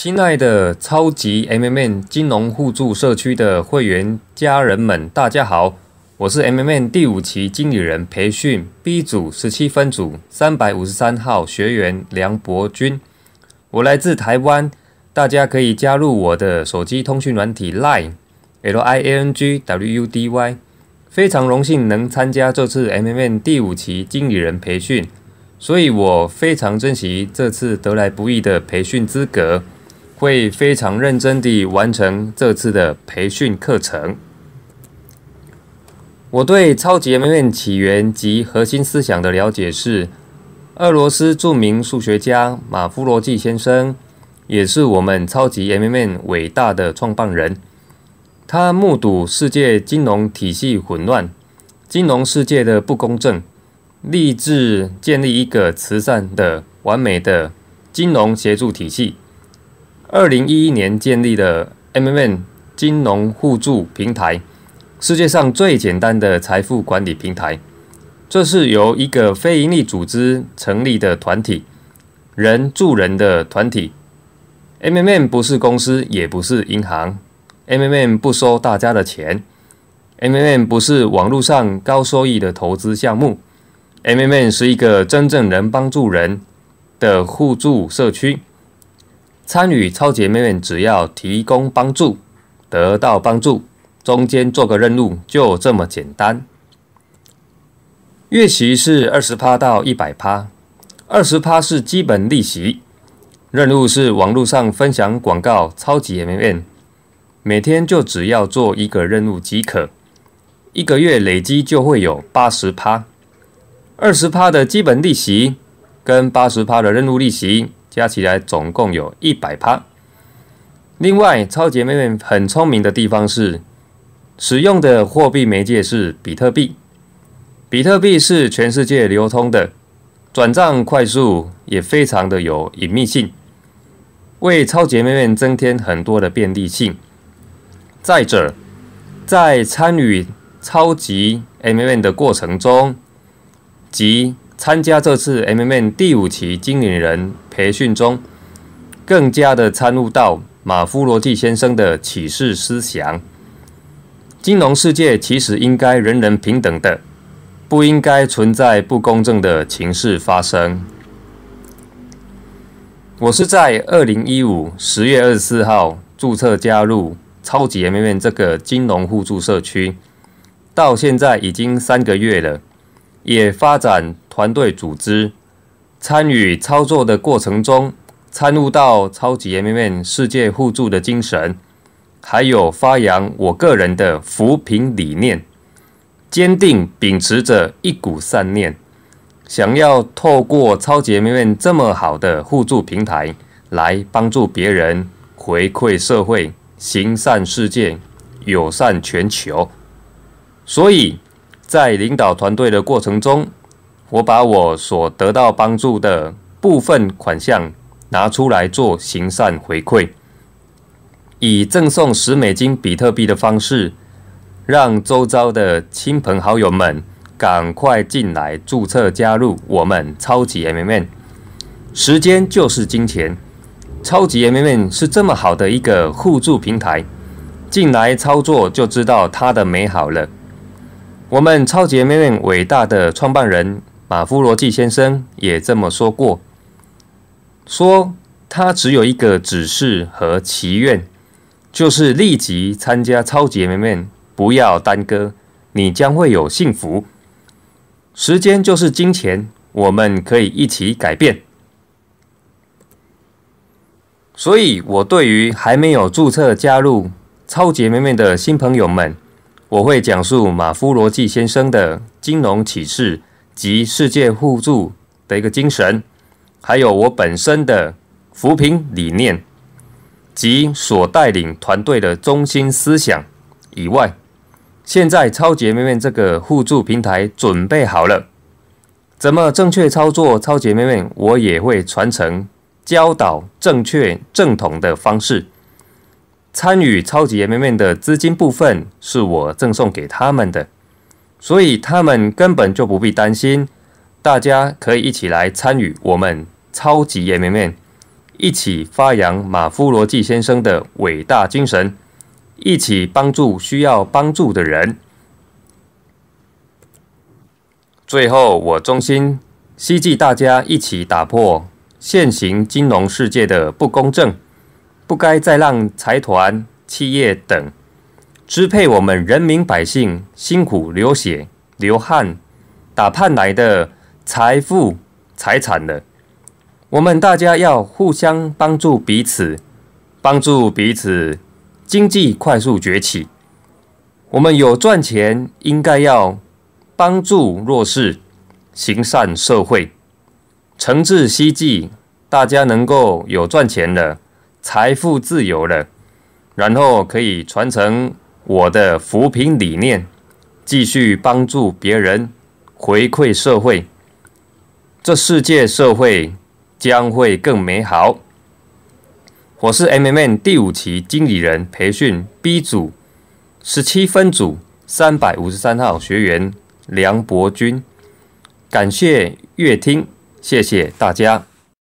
亲爱的超级 M M N 金融互助社区的会员家人们，大家好！我是 M M N 第五期经理人培训 B 组十七分组三百五十三号学员梁博君，我来自台湾，大家可以加入我的手机通讯软体 Line，L I A N G W U D Y。非常荣幸能参加这次 M M N 第五期经理人培训，所以我非常珍惜这次得来不易的培训资格。会非常认真地完成这次的培训课程。我对超级 M M N 起源及核心思想的了解是，俄罗斯著名数学家马夫罗季先生，也是我们超级 M M N 伟大的创办人。他目睹世界金融体系混乱、金融世界的不公正，立志建立一个慈善的完美的金融协助体系。二零一一年建立的 M M N 金融互助平台，世界上最简单的财富管理平台。这是由一个非营利组织成立的团体，人助人的团体。M M N 不是公司，也不是银行。M M N 不收大家的钱。M M N 不是网络上高收益的投资项目。M M N 是一个真正能帮助人的互助社区。参与超级妹妹只要提供帮助，得到帮助，中间做个任务，就这么简单。月息是二十趴到一百趴，二十趴是基本利息，任务是网络上分享广告，超级姐妹每天就只要做一个任务即可，一个月累积就会有八十趴，二十趴的基本利息跟八十趴的任务利息。加起来总共有一百趴。另外，超级妹妹很聪明的地方是，使用的货币媒介是比特币。比特币是全世界流通的，转账快速，也非常的有隐秘性，为超级妹妹增添很多的便利性。再者，在参与超级 M M 的过程中，即参加这次 M M N 第五期经理人培训中，更加的参悟到马夫罗蒂先生的启示思想：金融世界其实应该人人平等的，不应该存在不公正的情势发生。我是在二零一五十月二十四号注册加入超级 M M N 这个金融互助社区，到现在已经三个月了，也发展。团队组织参与操作的过程中，参悟到超级 M M 世界互助的精神，还有发扬我个人的扶贫理念，坚定秉持着一股善念，想要透过超级 M M 这么好的互助平台，来帮助别人，回馈社会，行善世界，友善全球。所以，在领导团队的过程中。我把我所得到帮助的部分款项拿出来做行善回馈，以赠送十美金比特币的方式，让周遭的亲朋好友们赶快进来注册加入我们超级 M N。时间就是金钱，超级 M N 是这么好的一个互助平台，进来操作就知道它的美好了。我们超级 M N 伟大的创办人。马夫罗季先生也这么说过，说他只有一个指示和祈愿，就是立即参加超级绵绵，不要耽搁，你将会有幸福。时间就是金钱，我们可以一起改变。所以，我对于还没有注册加入超级妹妹的新朋友们，我会讲述马夫罗季先生的金融启示。及世界互助的一个精神，还有我本身的扶贫理念及所带领团队的中心思想以外，现在超级妹面这个互助平台准备好了，怎么正确操作超级妹面，我也会传承教导正确正统的方式。参与超级妹妹面的资金部分是我赠送给他们的。所以他们根本就不必担心，大家可以一起来参与我们超级页面面，一起发扬马夫罗季先生的伟大精神，一起帮助需要帮助的人。最后，我衷心希冀大家一起打破现行金融世界的不公正，不该再让财团、企业等。支配我们人民百姓辛苦流血流汗打盼来的财富财产的，我们大家要互相帮助彼此，帮助彼此，经济快速崛起。我们有赚钱，应该要帮助弱势，行善社会，诚挚希冀大家能够有赚钱了，财富自由了，然后可以传承。我的扶贫理念，继续帮助别人，回馈社会，这世界社会将会更美好。我是 M M N 第五期经理人培训 B 组十七分组三百五十三号学员梁博君，感谢乐听，谢谢大家。